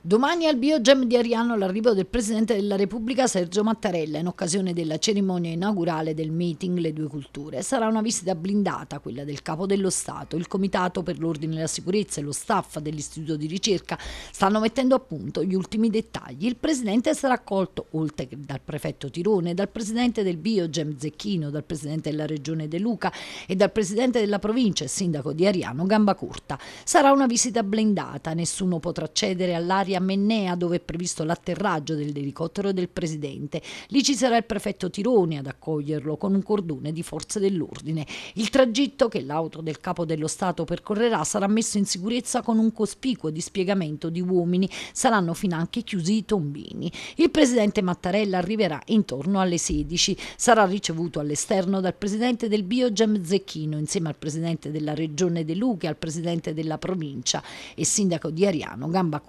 Domani al BioGem di Ariano l'arrivo del Presidente della Repubblica Sergio Mattarella in occasione della cerimonia inaugurale del meeting Le due culture. Sarà una visita blindata quella del Capo dello Stato. Il Comitato per l'Ordine e la Sicurezza e lo staff dell'Istituto di Ricerca stanno mettendo a punto gli ultimi dettagli. Il Presidente sarà accolto, oltre che dal Prefetto Tirone, dal Presidente del BioGem Zecchino, dal Presidente della Regione De Luca e dal Presidente della Provincia e Sindaco di Ariano Gambacorta. Sarà una visita blindata, nessuno potrà accedere all'area aerea Mennea dove è previsto l'atterraggio dell'elicottero del presidente. Lì ci sarà il prefetto Tironi ad accoglierlo con un cordone di forze dell'ordine. Il tragitto che l'auto del capo dello Stato percorrerà sarà messo in sicurezza con un cospicuo dispiegamento di uomini. Saranno finanche chiusi i tombini. Il presidente Mattarella arriverà intorno alle 16. Sarà ricevuto all'esterno dal presidente del Biogem Zecchino insieme al presidente della regione De Luca, al presidente della provincia e sindaco di Ariano Gamba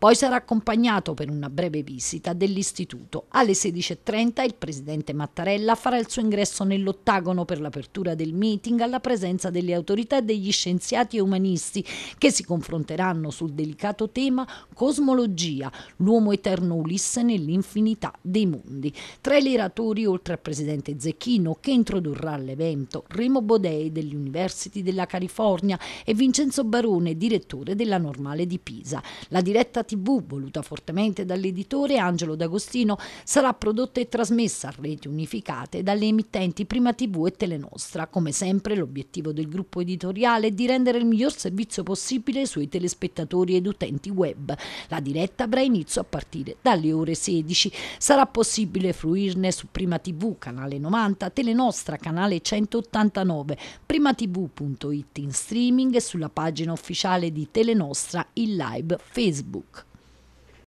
poi sarà accompagnato per una breve visita dell'istituto. Alle 16.30 il presidente Mattarella farà il suo ingresso nell'ottagono per l'apertura del meeting alla presenza delle autorità e degli scienziati e umanisti che si confronteranno sul delicato tema cosmologia, l'uomo eterno Ulisse nell'infinità dei mondi. Tra gli oratori, oltre al presidente Zecchino, che introdurrà l'evento, Remo Bodei dell'University della California e Vincenzo Barone, direttore della Normale di Pisa. La diretta diretta TV, voluta fortemente dall'editore Angelo D'Agostino, sarà prodotta e trasmessa a reti unificate dalle emittenti Prima TV e Telenostra. Come sempre, l'obiettivo del gruppo editoriale è di rendere il miglior servizio possibile ai suoi telespettatori ed utenti web. La diretta avrà inizio a partire dalle ore 16. Sarà possibile fruirne su Prima TV, canale 90, Telenostra, canale 189, primatv.it in streaming e sulla pagina ufficiale di Telenostra in live Facebook. Facebook.